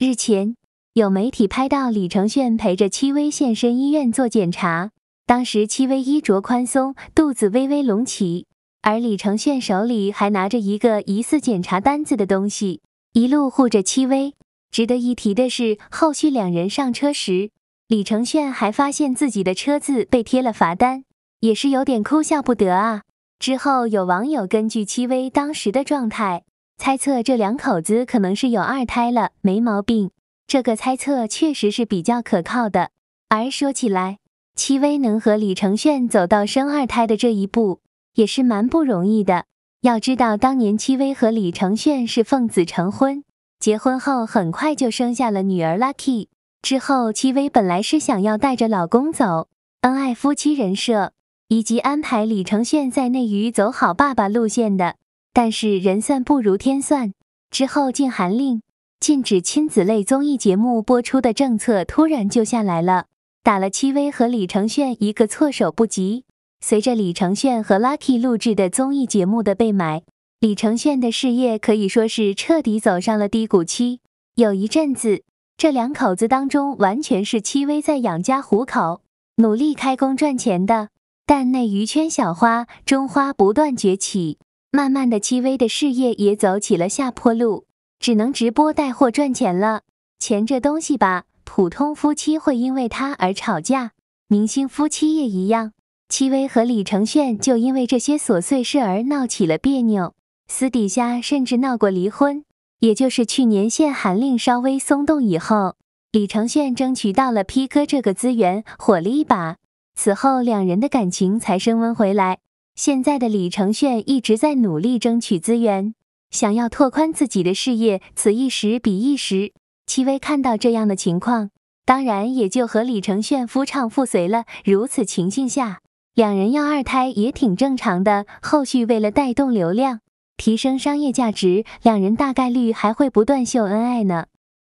日前，有媒体拍到李承铉陪着戚薇现身医院做检查。当时，戚薇衣着宽松，肚子微微隆起，而李承铉手里还拿着一个疑似检查单子的东西，一路护着戚薇。值得一提的是，后续两人上车时，李承铉还发现自己的车子被贴了罚单，也是有点哭笑不得啊。之后，有网友根据戚薇当时的状态。猜测这两口子可能是有二胎了，没毛病。这个猜测确实是比较可靠的。而说起来，戚薇能和李承铉走到生二胎的这一步，也是蛮不容易的。要知道，当年戚薇和李承铉是奉子成婚，结婚后很快就生下了女儿 Lucky。之后，戚薇本来是想要带着老公走恩爱夫妻人设，以及安排李承铉在内娱走好爸爸路线的。但是人算不如天算，之后禁韩令禁止亲子类综艺节目播出的政策突然就下来了，打了戚薇和李承铉一个措手不及。随着李承铉和 Lucky 录制的综艺节目的被买，李承铉的事业可以说是彻底走上了低谷期。有一阵子，这两口子当中完全是戚薇在养家糊口，努力开工赚钱的。但内娱圈小花中花不断崛起。慢慢的，戚薇的事业也走起了下坡路，只能直播带货赚钱了。钱这东西吧，普通夫妻会因为它而吵架，明星夫妻也一样。戚薇和李承铉就因为这些琐碎事儿闹起了别扭，私底下甚至闹过离婚。也就是去年限韩令稍微松动以后，李承铉争取到了 P 哥这个资源，火了一把，此后两人的感情才升温回来。现在的李承铉一直在努力争取资源，想要拓宽自己的事业。此一时彼一时，戚薇看到这样的情况，当然也就和李承铉夫唱妇随了。如此情境下，两人要二胎也挺正常的。后续为了带动流量、提升商业价值，两人大概率还会不断秀恩爱呢。